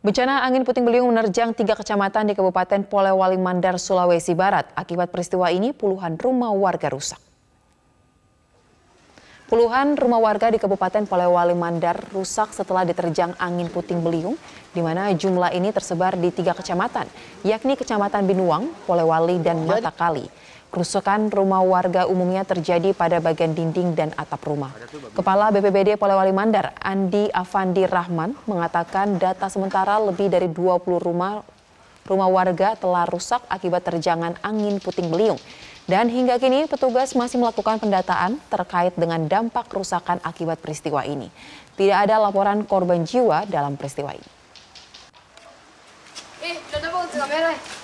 Bencana angin puting beliung menerjang tiga kecamatan di Kabupaten Polewali Mandar, Sulawesi Barat. Akibat peristiwa ini, puluhan rumah warga rusak. Puluhan rumah warga di Kabupaten Polewali Mandar rusak setelah diterjang angin puting beliung, di mana jumlah ini tersebar di tiga kecamatan, yakni Kecamatan Binuang, Polewali, dan Matakali. Kerusakan rumah warga umumnya terjadi pada bagian dinding dan atap rumah. Kepala BPBD Polewali Mandar, Andi Afandi Rahman, mengatakan data sementara lebih dari 20 rumah rumah warga telah rusak akibat terjangan angin puting beliung. Dan hingga kini petugas masih melakukan pendataan terkait dengan dampak kerusakan akibat peristiwa ini. Tidak ada laporan korban jiwa dalam peristiwa ini. Eh,